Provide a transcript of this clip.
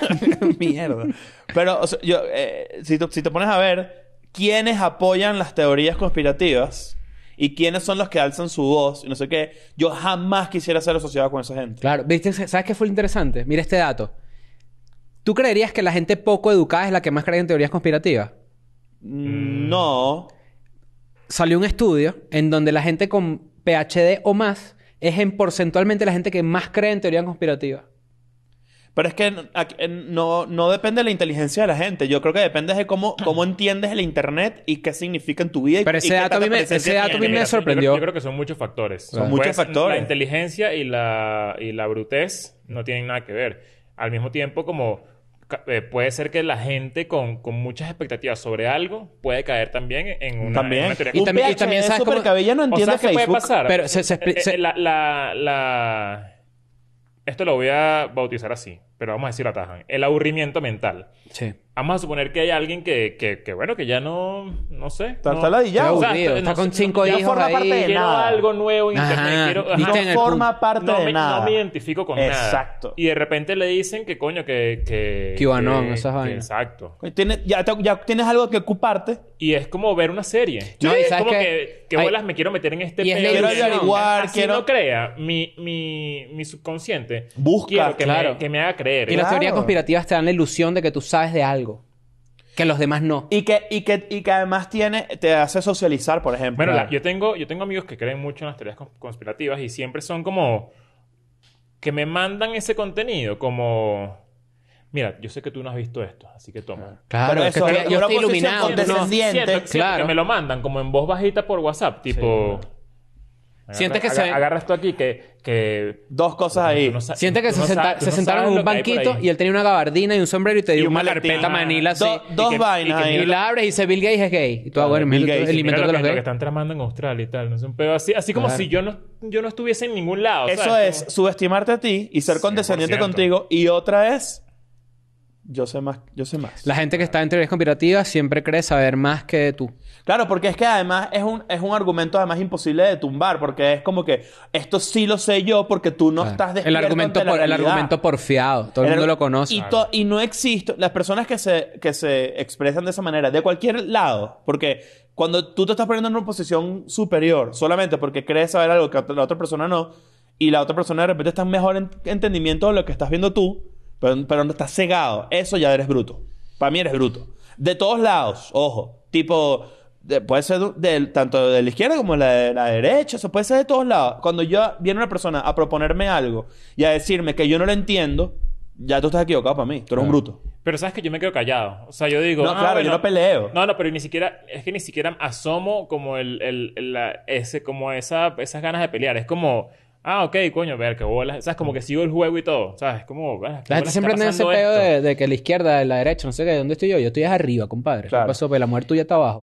Mierda. Pero, yo, eh, si, te, pones a ver, ¿quiénes apoyan las teorías conspirativas? ¿Y quiénes son los que alzan su voz? Y no sé qué. Yo jamás quisiera ser asociado con esa gente. Claro. ¿Viste? ¿Sabes qué fue lo interesante? Mira este dato. ¿Tú creerías que la gente poco educada es la que más cree en teorías conspirativas? Mm, no. Salió un estudio en donde la gente con PhD o más es en porcentualmente la gente que más cree en teorías conspirativas. Pero es que no, depende de la inteligencia de la gente. Yo creo que depende de cómo, cómo entiendes el Internet y qué significa en tu vida. Pero ese, dato, a mí me, sorprendió. Yo, creo que son muchos factores. Son muchos pues, factores. La inteligencia y la, y la brutez no tienen nada que ver. Al mismo tiempo, como eh, puede ser que la gente con, muchas expectativas sobre algo puede caer también en una, teoría. Y, también, y sabes cómo... no entiende o sea, puede pasar? la... Esto lo voy a bautizar así pero vamos a decir la atajan, el aburrimiento mental. Sí. Vamos a suponer que hay alguien que, que, bueno, que ya no, no sé. Está, no, la ya Está, o sea, está con cinco no, hijos forma Parte de quiero algo nuevo Ajá, no forma parte de nada. No me identifico con nada. Exacto. Y de repente le dicen que coño, que... Que, QAnon, esas Exacto. Tienes, ya, tienes algo que ocuparte. Y es como ver una serie. No, ¿Sí? y sabes como que, que, bolas, me quiero meter en este... Y quiero averiguar, ah, quiero... no crea, mi, mi, subconsciente... Busca, que me haga creer y las teorías conspirativas te dan la ilusión de que tú sabes de algo. Que los demás no. Y que, y que, y que además tiene, te hace socializar, por ejemplo. Bueno, yo, tengo, yo tengo amigos que creen mucho en las teorías conspirativas y siempre son como... Que me mandan ese contenido como... Mira, yo sé que tú no has visto esto, así que toma. Ah. Claro, Pero es que yo estoy iluminado. no. Claro. que me lo mandan como en voz bajita por WhatsApp, tipo... Sientes que se- agarra esto aquí, que que... Dos cosas ahí. Siente que se, sentaron en un banquito y él tenía una gabardina y un sombrero y te dio una carpeta manila así. dos que- y vainas ahí. y la abres y dice Bill Gates es gay. Y tú, a ah, el de los lo que están tramando en Australia y tal. Pero así, como si yo no, yo no estuviese en ningún lado. Eso es subestimarte a ti y ser condescendiente contigo. Y otra es yo sé más, yo sé más. La gente que está en teorías conspirativas siempre cree saber más que tú. Claro, porque es que además es un, es un argumento además imposible de tumbar, porque es como que esto sí lo sé yo porque tú no estás el argumento por, El argumento porfiado, todo el, mundo lo conoce. Y, no existe, las personas que se, que se expresan de esa manera, de cualquier lado, porque cuando tú te estás poniendo en una posición superior solamente porque crees saber algo que la otra persona no, y la otra persona de repente está en mejor entendimiento de lo que estás viendo tú, pero, no estás cegado. Eso ya eres bruto. Para mí eres bruto. De todos lados, ojo. Tipo, puede ser tanto de la izquierda como de la, de la derecha, eso puede ser de todos lados. Cuando yo viene una persona a proponerme algo y a decirme que yo no lo entiendo, ya tú estás equivocado para mí, tú eres un ah. bruto. Pero sabes que yo me quedo callado. O sea, yo digo. No, ah, claro, yo no peleo. No, no, pero ni siquiera. Es que ni siquiera asomo como el. ese, como esa, esas ganas de pelear. Es como. Ah, ok, coño, ver, qué bola. sea, es Como que sigo el juego y todo. ¿Sabes? Como, La gente siempre tiene ese pedo de, que la izquierda, la derecha, no sé qué, ¿dónde estoy yo? Yo estoy arriba, compadre. Claro. ¿Qué pasó? Pues la muerte tuya está abajo.